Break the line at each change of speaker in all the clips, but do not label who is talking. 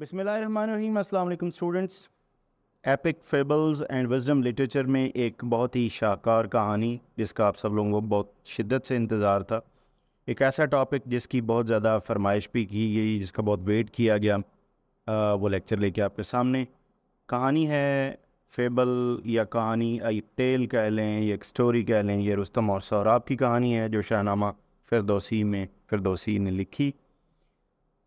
बिसमीम अल्लाम students epic fables and wisdom literature में एक बहुत ही शाहकार कहानी जिसका आप सब लोगों को बहुत शिद्दत से इंतज़ार था एक ऐसा टॉपिक जिसकी बहुत ज़्यादा फरमाइश भी की गई जिसका बहुत वेट किया गया आ, वो लेक्चर लेके आपके सामने कहानी है फेबल या कहानी एक तेल कह लें या एक स्टोरी कह लें यह रुस्तम और सौराब की कहानी है जो शाहनामा फिरदोसी में फिरदोसी ने लिखी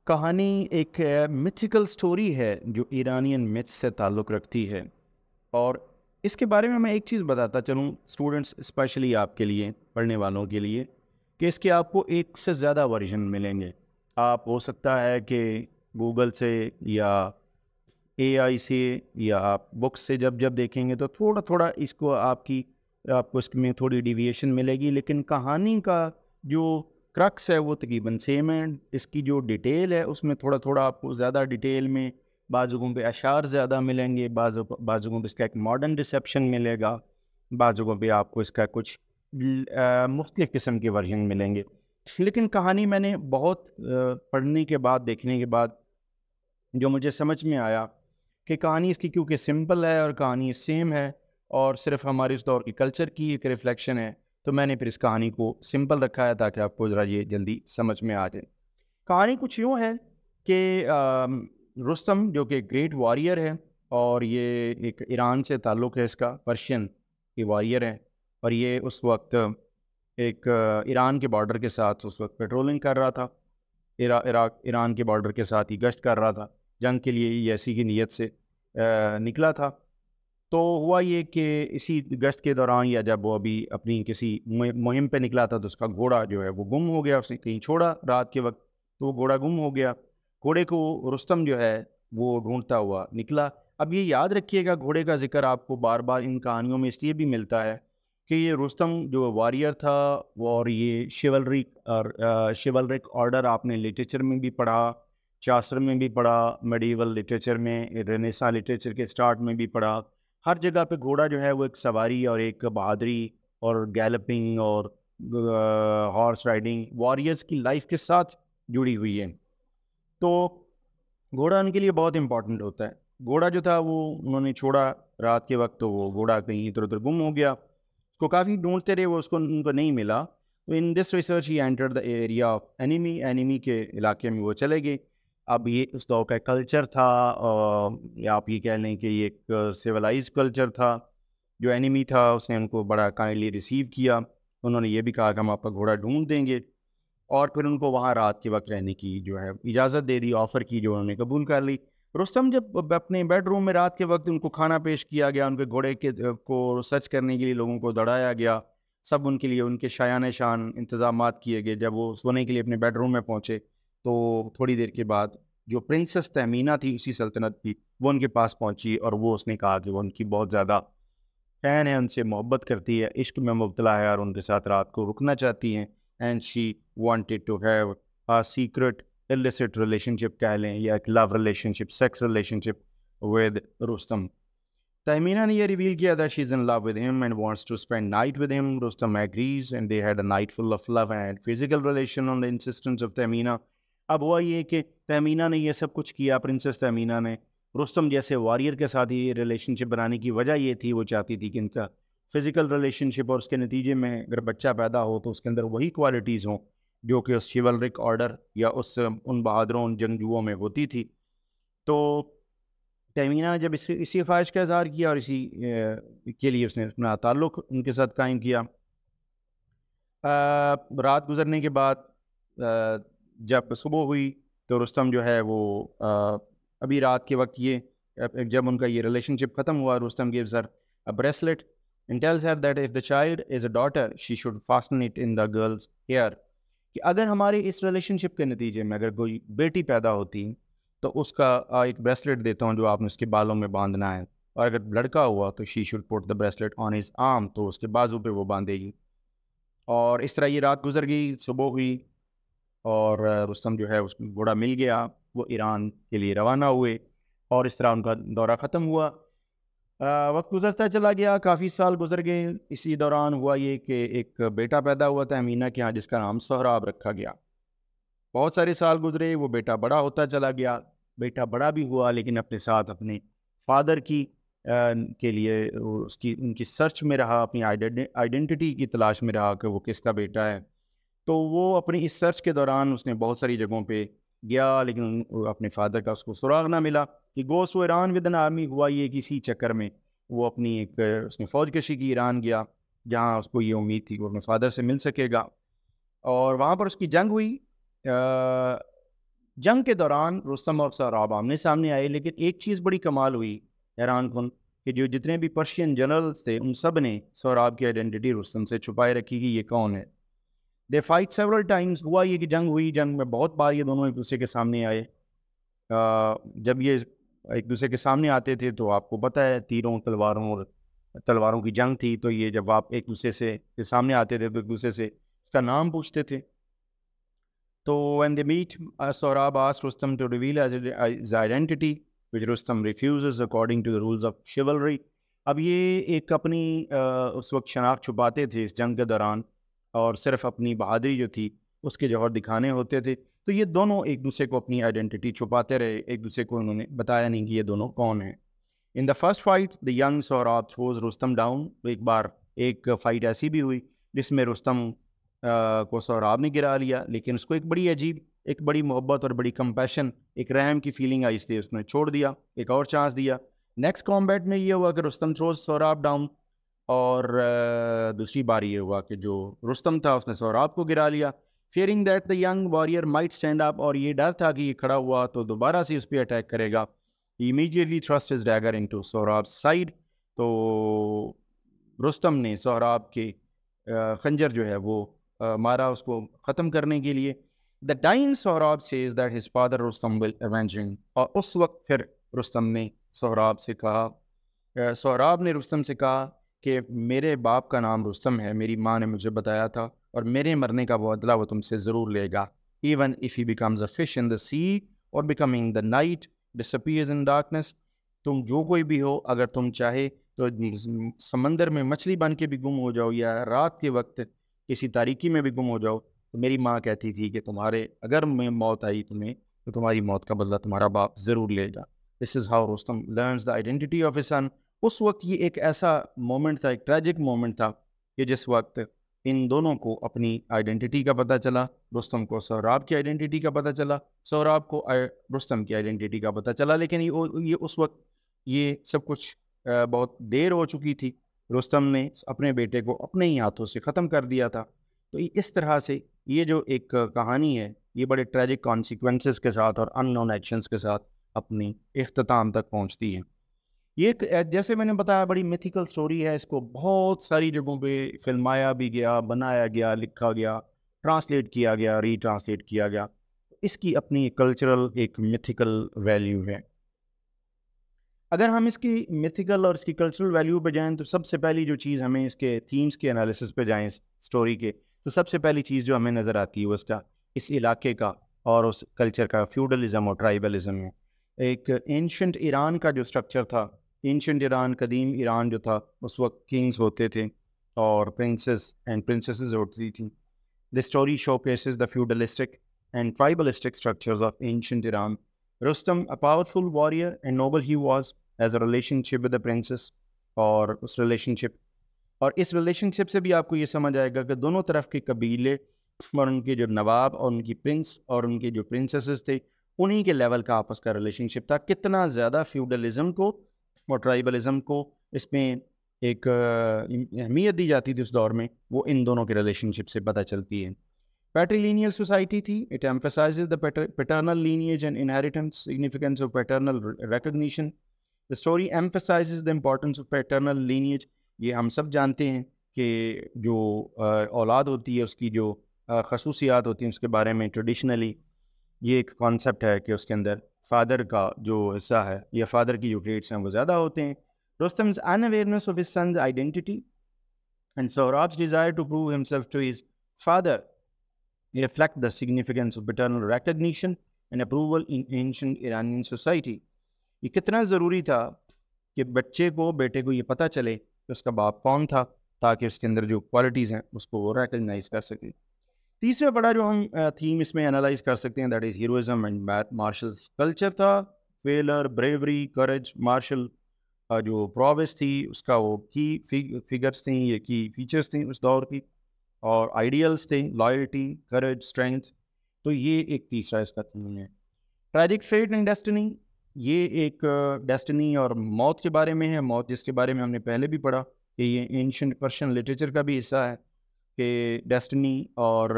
कहानी एक मिथिकल स्टोरी है जो ईरानियन मिथ से ताल्लुक़ रखती है और इसके बारे में मैं एक चीज़ बताता चलूँ स्टूडेंट्स स्पेशली आपके लिए पढ़ने वालों के लिए कि इसके आपको एक से ज़्यादा वर्जन मिलेंगे आप हो सकता है कि गूगल से या आई से या आप बुक्स से जब जब देखेंगे तो थोड़ा थोड़ा इसको आपकी आपको इसमें थोड़ी डिविएशन मिलेगी लेकिन कहानी का जो क्रक्स है वो तकरीबन सेम है इसकी जो डिटेल है उसमें थोड़ा थोड़ा आपको ज़्यादा डिटेल में बाजुगों पे अशार ज़्यादा मिलेंगे बाज़ु बाजुगों पे इसका एक मॉडर्न रिसेप्शन मिलेगा बाजुगों पे आपको इसका कुछ मुख्तफ़ किस्म के वर्जन मिलेंगे लेकिन कहानी मैंने बहुत पढ़ने के बाद देखने के बाद जो मुझे समझ में आया कि कहानी इसकी क्योंकि सिंपल है और कहानी सेम है और सिर्फ़ हमारे उस दौर के कल्चर की एक रिफ़्लेक्शन है तो मैंने फिर इस कहानी को सिंपल रखा है ताकि आपको ज़रा ये जल्दी समझ में आ जाए कहानी कुछ यूँ है कि रुस्तम जो कि ग्रेट वॉरियर है और ये एक ईरान से ताल्लुक़ है इसका पर्शियन की वॉरियर है और ये उस वक्त एक ईरान के बॉर्डर के साथ उस वक्त पेट्रोलिंग कर रहा था इरा इराक ईरान के बॉर्डर के साथ ही गश्त कर रहा था जंग के लिए ही ऐसी ही नीयत से निकला था तो हुआ ये कि इसी गश्त के दौरान या जब वो अभी अपनी किसी मुहिम पे निकला था तो उसका घोड़ा जो है वो गुम हो गया उसने कहीं छोड़ा रात के वक्त तो वो घोड़ा गुम हो गया घोड़े को रुस्तम जो है वो ढूंढता हुआ निकला अब ये याद रखिएगा घोड़े का जिक्र आपको बार बार इन कहानियों में इसलिए भी मिलता है कि ये रुस्तम जो वॉरियर था और ये शिवलरिक और शिवलरिक ऑर्डर आपने लिटरेचर में भी पढ़ा चास्त्र में भी पढ़ा मेडिवल लिटरेचर में रेनेसा लिटरेचर के स्टार्ट में भी पढ़ा हर जगह पे घोड़ा जो है वो एक सवारी और एक बहादरी और गैलपिंग और हॉर्स राइडिंग वॉरियर्स की लाइफ के साथ जुड़ी हुई है तो घोड़ा उनके लिए बहुत इम्पॉर्टेंट होता है घोड़ा जो था वो उन्होंने छोड़ा रात के वक्त तो वो घोड़ा कहीं इधर उधर गुम हो गया उसको काफ़ी ढूंढते रहे वो उसको उनको नहीं मिला तो in this research he enter the area of enemy enemy के इलाके में वो चले गए अब ये उस दौर का कल्चर था या आप ये कह लें कि ये एक सिविलाइज कल्चर था जो एनिमी था उसने उनको बड़ा काइंडली रिसीव किया उन्होंने ये भी कहा कि हम आपका घोड़ा ढूंढ देंगे और फिर उनको वहाँ रात के वक्त रहने की जो है इजाज़त दे दी ऑफ़र की जो उन्होंने कबूल कर ली रुस्तम जब अपने बेडरूम में रात के वक्त उनको खाना पेश किया गया उनके घोड़े के को सर्च करने के लिए लोगों को दौड़ाया गया सब उनके लिए उनके शायान शान इंतज़ाम किए गए जब वो सोने के लिए अपने बेडरूम में पहुँचे तो थोड़ी देर के बाद जो प्रिंसेस तैमीना थी उसी सल्तनत की वो उनके पास पहुंची और वो उसने कहा कि वो उनकी बहुत ज़्यादा फ़ैन है उनसे मोहब्बत करती है इश्क में मुबतला है और उनके साथ रात को रुकना चाहती हैं and she wanted to have a secret illicit relationship कह लें या एक love relationship sex relationship with Rostam Tahmina ने यह रिवील किया था she is in love with him and wants to spend night with him Rostam agrees and they had a night full of love and physical relation on the insistence of Tahmina अब हुआ ये कि तैमीना ने ये सब कुछ किया princess तैमीना ने रुस्तम जैसे वारियर के साथ ये रिलेशनशिप बनाने की वजह ये थी वो चाहती थी कि इनका फ़िज़िकल रिलेशनशिप और उसके नतीजे में अगर बच्चा पैदा हो तो उसके अंदर वही क्वालिटीज़ हों जो कि उस शिवलरिक ऑर्डर या उस उन बहादुरों उन जंगजुओं में होती थी तो तैमीना ने जब इस इसी ख्वाहिश का इजहार किया और इसी के लिए उसने अपना ताल्लुक़ उनके साथ कायम किया आ, रात गुजरने के बाद जब सुबह हुई तो रुस्तम जो है वो आ, अभी रात के वक्त ये जब उनका ये रिलेशनशिप ख़त्म हुआ Rustam gives her a bracelet and tells her that if the child is a daughter she should fasten it in the girl's hair कि अगर हमारे इस रिलेशनशिप के नतीजे में अगर कोई बेटी पैदा होती तो उसका एक ब्रेसलेट देता हूँ जो आपने उसके बालों में बांधना है और अगर लड़का हुआ तो she should put the bracelet on his arm तो उसके बाजू पे वो बांधेगी और इस तरह ये रात गुजर गई सुबह हुई और रुस्तम जो है उसमें घोड़ा मिल गया वो ईरान के लिए रवाना हुए और इस तरह उनका दौरा ख़त्म हुआ आ, वक्त गुजरता चला गया काफ़ी साल गुजर गए इसी दौरान हुआ ये कि एक बेटा पैदा हुआ था अमीना के यहाँ जिसका नाम सहराब रखा गया बहुत सारे साल गुजरे वो बेटा बड़ा होता चला गया बेटा बड़ा भी हुआ लेकिन अपने साथ अपने फादर की आ, के लिए उसकी उनकी सर्च में रहा अपनी आइडेंटिटी की तलाश में रहा कि वो किसका बेटा है तो वो अपनी इस सर्च के दौरान उसने बहुत सारी जगहों पे गया लेकिन अपने फादर का उसको सुराग ना मिला कि गोस वो ईरान विद आर्मी हुआ ये किसी चक्कर में वो अपनी एक उसने फ़ौज कशी की ईरान गया जहाँ उसको ये उम्मीद थी वो अपने फादर से मिल सकेगा और वहाँ पर उसकी जंग हुई जंग के दौरान रुस्तम और सराब आमने सामने आए लेकिन एक चीज़ बड़ी कमाल हुई हैरान कन कि जो जितने भी पर्शियन जनरल्स थे उन सब ने सौराब की आइडेंटिटी रुस्तम से छुपाए रखी कि ये कौन है दे फाइट सेवरल टाइम्स हुआ ये कि जंग हुई जंग में बहुत बार ये दोनों एक दूसरे के सामने आए जब ये एक दूसरे के सामने आते थे तो आपको पता है तीरों तलवारों और तलवारों की जंग थी तो ये जब आप एक दूसरे से के सामने आते थे तो एक दूसरे से उसका नाम पूछते थे तो एन दे मीट सौराब आस Rustam to reveal his identity which Rustam refuse according to the rules of chivalry अब ये एक अपनी आ, उस वक्त शनाख्त छुपाते थे इस जंग के दौरान और सिर्फ अपनी बहादरी जो थी उसके जौहर दिखाने होते थे तो ये दोनों एक दूसरे को अपनी आइडेंटिटी छुपाते रहे एक दूसरे को उन्होंने बताया नहीं कि ये दोनों कौन हैं in the first fight the young Sohrab throws Rustam down तो एक बार एक फ़ाइट ऐसी भी हुई जिसमें रुस्तम को सौराब ने गिरा लिया लेकिन उसको एक बड़ी अजीब एक बड़ी मोहब्बत और बड़ी कम्पेशन एक रैम की फीलिंग आई इसलिए उसने छोड़ दिया एक और चांस दिया नेक्स्ट कॉम्बैट में ये हुआ कि रुस्तम थ्रोज सौराब डाउन और दूसरी बार ये हुआ कि जो रुस्तम था उसने सौराब को गिरा लिया fearing that the young warrior might stand up और ये डर था कि ये खड़ा हुआ तो दोबारा से उस पर अटैक करेगा immediately thrust his dagger into Sohrab side तो रुस्तम ने सौराब के खंजर जो है वो मारा उसको ख़त्म करने के लिए the dying Sohrab is that his father Rustam will avenging और उस वक्त फिर रुस्तम ने सौराब से कहा सौराब ने रुस्तम से कहा कि मेरे बाप का नाम रुस्तम है मेरी माँ ने मुझे बताया था और मेरे मरने का बदला वो तुमसे ज़रूर लेगा even if he becomes a fish in the sea और becoming the night disappears in darkness तुम जो कोई भी हो अगर तुम चाहे तो समंदर में मछली बन के भी गुम हो जाओ या रात के वक्त किसी तारीकी में भी गुम हो जाओ तो मेरी माँ कहती थी कि तुम्हारे अगर मैं मौत आई तुम्हें तो तुम्हारी मौत का बदला तुम्हारा बाप ज़रूर लेगा this is how Rostam learns the identity of a son उस वक्त ये एक ऐसा मोमेंट था एक ट्रैजिक मोमेंट था कि जिस वक्त इन दोनों को अपनी आइडेंटिटी का पता चला रुस्तम को सौराब की आइडेंटिटी का पता चला सौराब को रुस्तम की आइडेंटिटी का पता चला लेकिन ये ये उस वक्त ये सब कुछ बहुत देर हो चुकी थी रुस्तम ने अपने बेटे को अपने ही हाथों से ख़त्म कर दिया था तो इस तरह से ये जो एक कहानी है ये बड़े ट्रैजिक कॉन्सिक्वेंसेस के साथ और अननोन एक्शंस के साथ अपनी अख्ताम तक पहुँचती है ये जैसे मैंने बताया बड़ी मिथिकल स्टोरी है इसको बहुत सारी जगहों पे फिल्माया भी गया बनाया गया लिखा गया ट्रांसलेट किया गया रीट्रांसलेट किया गया इसकी अपनी कल्चरल एक मिथिकल वैल्यू है अगर हम इसकी मिथिकल और इसकी कल्चरल वैल्यू पे जाएं तो सबसे पहली जो चीज़ हमें इसके थीम्स के एनालिसिस पे जाएं स्टोरी के तो सबसे पहली चीज़ जो हमें नज़र आती है वो इसका इस इलाके का और उस कल्चर का फ्यूडलिज़म और ट्राइबलिज़म है एक एंशंट ईरान का जो स्ट्रक्चर था एंशंट ईरान कदीम ईरान जो था उस वक्त किंग्स होते थे और प्रिंसेस एंड प्रिंसेस होती थी the story showcases the feudalistic and tribalistic structure of ancient Iran Rustam, a powerful warrior and noble he was as a relationship with the princess और उस रिलेशनशिप और इस relationship से भी आपको ये समझ आएगा कि दोनों तरफ के कबीले और उनके जो नवाब और उनकी प्रिंस और उनके जो प्रिंसेसेस थे उन्हीं के लेवल का आपस का रिलेशनशिप था कितना ज़्यादा फ्यूडलिज़म को और ट्राइबलिज़म को इसमें एक अहमियत दी जाती थी उस दौर में वो इन दोनों के रिलेशनशिप से पता चलती है पैट्रीलिनियल सोसाइटी थी it emphasize the paternal lineage and inheritance significance of paternal recognition the story emphasize the importance of paternal lineage ये हम सब जानते हैं कि जो औलाद होती है उसकी जो खसूसियात होती हैं उसके बारे में ट्रेडिशनली ये एक कॉन्सेप्ट है कि उसके अंदर फादर का जो हिस्सा है या फादर की जो यूक्रेट्स हैं वो ज़्यादा होते हैं Rostam unawareness of his son identity and Sohrab desire to prove himself to his father reflect the significance of paternal recognition and approval in ancient Iranian society ये कितना ज़रूरी था कि बच्चे को बेटे को ये पता चले कि उसका बाप कौन था ताकि उसके अंदर जो क्वालिटीज़ हैं उसको वो रिकगनाइज कर सके तीसरा बड़ा जो हम थीम इसमें एनालाइज कर सकते हैं that is heroism and martial culture था फेलर ब्रेवरी करेज मार्शल जो प्रोविस थी उसका वो की फिगर्स थी ये की फीचर्स थी उस दौर की और आइडियल्स थे लॉयल्टी करेज स्ट्रेंथ तो ये एक तीसरा इसका थीम है ट्रैजिक फेट एंड डेस्टनी ये एक डेस्टनी और मौत के बारे में है मौत जिसके बारे में हमने पहले भी पढ़ा कि ये एंशंट पर्शियन लिटरेचर का भी हिस्सा है कि डेस्टनी और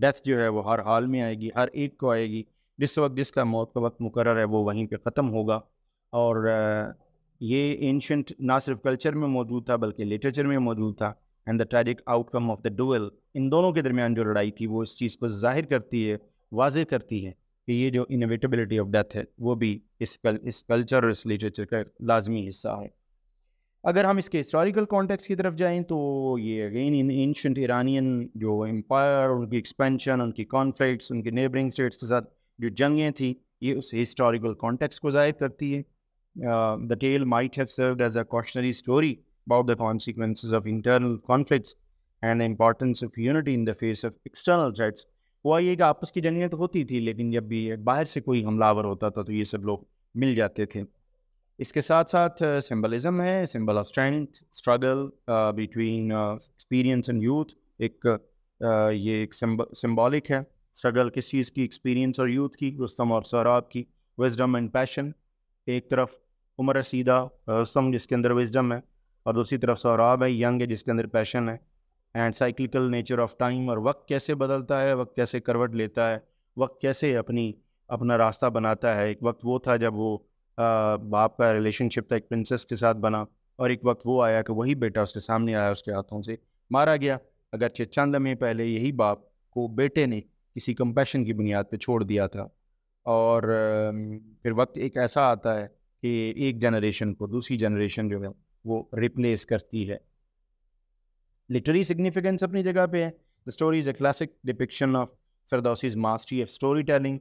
डेथ जो है वो हर हाल में आएगी हर एक को आएगी जिस वक्त जिसका मौत का वक्त मुकर है वो वहीं पे ख़त्म होगा और ये एंशंट ना सिर्फ कल्चर में मौजूद था बल्कि लिटरेचर में मौजूद था and the tragic outcome of the duel इन दोनों के दरमियान जो लड़ाई थी वो इस चीज़ को जाहिर करती है वाज करती है कि ये जो इनोवेटबिलिटी ऑफ डेथ है वो भी इस कल, इस कल्चर और इस लिटरेचर का लाजमी हिस्सा है अगर हम इसके हिस्टोरिकल कॉन्टेक्स्ट की तरफ जाएं तो ये अगेन इन एंशंट ईरानियन जो एम्पायर उनकी एक्सपेंशन उनकी कॉन्फ्लिक्ट्स उनके नेबरिंग स्टेट्स के साथ जो जंगें थी ये उस हिस्टोरिकल कॉन्टेक्स्ट को ज़ाहिर करती uh, है the tale might have served as a cautionary story about the consequences of internal conflicts and importance of unity in the face of external threats हुआ ये कि आपस की जंगें तो होती थी लेकिन जब भी बाहर से कोई हमलावर होता था तो ये सब लोग मिल जाते थे इसके साथ साथ सिंबलिज्म है symbol of strength struggle between experience and youth एक ये एक सिंबॉलिक है स्ट्रगल किस चीज़ की एक्सपीरियंस और यूथ की रुस्तम और सौराब की विजडम एंड पैशन एक तरफ उम्र सीधा रुस्तम जिसके अंदर विजडम है और दूसरी तरफ सौराब है यंग है जिसके अंदर पैशन है and cyclic nature of time और वक्त कैसे बदलता है वक्त कैसे करवट लेता है वक्त कैसे अपनी अपना रास्ता बनाता है एक वक्त वो था जब वो बाप का रिलेशनशिप था एक प्रिंसेस के साथ बना और एक वक्त वो आया कि वही बेटा उसके सामने आया उसके हाथों से मारा गया अगर चंद में पहले यही बाप को बेटे ने किसी कंपेशन की बुनियाद पर छोड़ दिया था और फिर वक्त एक ऐसा आता है कि एक जनरेशन को दूसरी जनरेशन जो है वो रिप्लेस करती है लिटरी सिग्निफिकेंस अपनी जगह पे है the story is a classic depiction of Ferdowsi's mastery of storytelling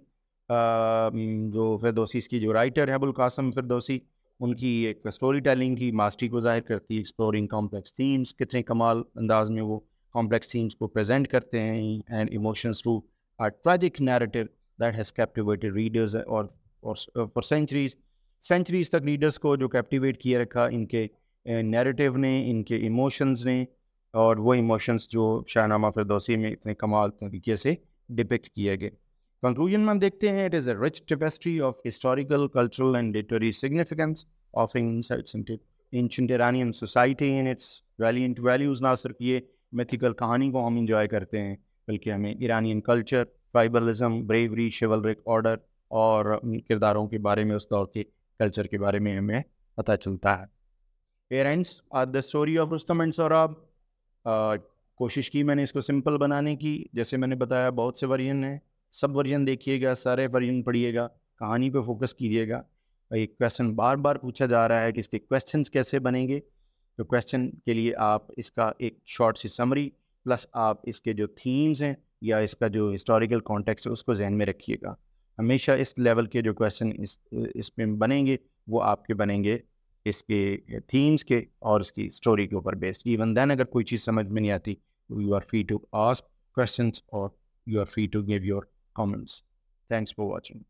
जो फिरदोसी इसकी जो राइटर है अबुलकासम फिरदोसी उनकी एक स्टोरी टेलिंग की मास्टरी को जाहिर करती है एक्सप्लोरिंग कॉम्प्लेक्स थीम्स कितने कमाल अंदाज में वो कॉम्प्लेक्स थीम्स को प्रेजेंट करते हैं and emotions to our tragic narrative that has captivated readers और फॉर सेंचुरीज सेंचुरीज तक रीडर्स को जो कैप्टिवेट किए रखा इनके नैरेटिव ने इनके इमोशंस ने और वो इमोशंस जो शाहनामा फिरदौसी में इतने कमाल तरीके से डिपिक्ट किए गए कंक्लूजन में हम देखते हैं it is a rich tapestry of historical cultural and literary significance of insights society in its valiant values ना सिर्फ ये मिथिकल कहानी को हम इंजॉय करते हैं बल्कि हमें Iranian culture tribalism bravery chivalric order और किरदारों के बारे में उस दौर के कल्चर के बारे में हमें पता चलता है parents are the story of Rustam and Sohrab कोशिश की मैंने इसको सिंपल बनाने की जैसे मैंने बताया बहुत से वर्जन हैं सब वर्जन देखिएगा सारे वर्जन पढ़िएगा कहानी पे फोकस कीजिएगा एक क्वेश्चन बार बार पूछा जा रहा है कि इसके क्वेश्चंस कैसे बनेंगे तो क्वेश्चन के लिए आप इसका एक शॉर्ट सी समरी प्लस आप इसके जो थीम्स हैं या इसका जो हिस्टोरिकल कॉन्टेक्स्ट है उसको जहन में रखिएगा हमेशा इस लेवल के जो क्वेश्चन इस इसमें बनेंगे वो आपके बनेंगे इसके थीम्स के और इसकी स्टोरी के ऊपर बेस्ड इवन देन अगर कोई चीज़ समझ में नहीं आती you are free to ask question और you are free to give your comments. Thanks for watching.